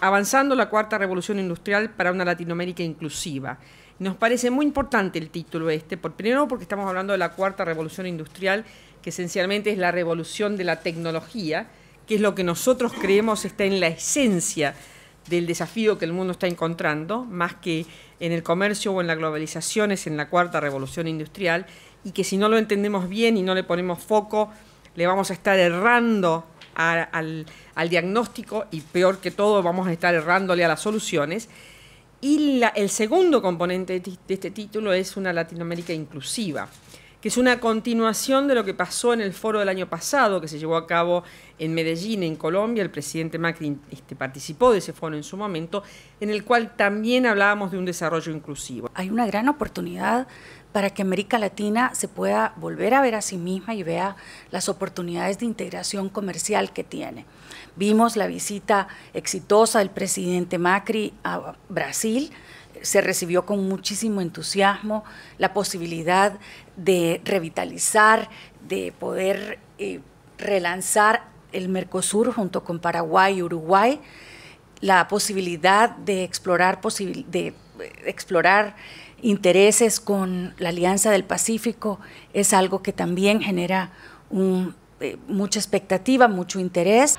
Avanzando la cuarta revolución industrial para una Latinoamérica inclusiva. Nos parece muy importante el título este, por primero porque estamos hablando de la cuarta revolución industrial, que esencialmente es la revolución de la tecnología, que es lo que nosotros creemos está en la esencia del desafío que el mundo está encontrando, más que en el comercio o en la globalización, es en la cuarta revolución industrial, y que si no lo entendemos bien y no le ponemos foco, le vamos a estar errando al, diagnóstico y peor que todo vamos a estar errándole a las soluciones. Y el segundo componente de este título es una Latinoamérica inclusiva, que es una continuación de lo que pasó en el foro del año pasado, que se llevó a cabo en Medellín, en Colombia. El presidente Macri este, participó de ese foro en su momento, en el cual también hablábamos de un desarrollo inclusivo. Hay una gran oportunidad para que América Latina se pueda volver a ver a sí misma y vea las oportunidades de integración comercial que tiene. Vimos la visita exitosa del presidente Macri a Brasil, se recibió con muchísimo entusiasmo la posibilidad de revitalizar, de poder eh, relanzar el Mercosur junto con Paraguay y Uruguay, la posibilidad de explorar, de eh, explorar intereses con la Alianza del Pacífico es algo que también genera eh, mucha expectativa, mucho interés.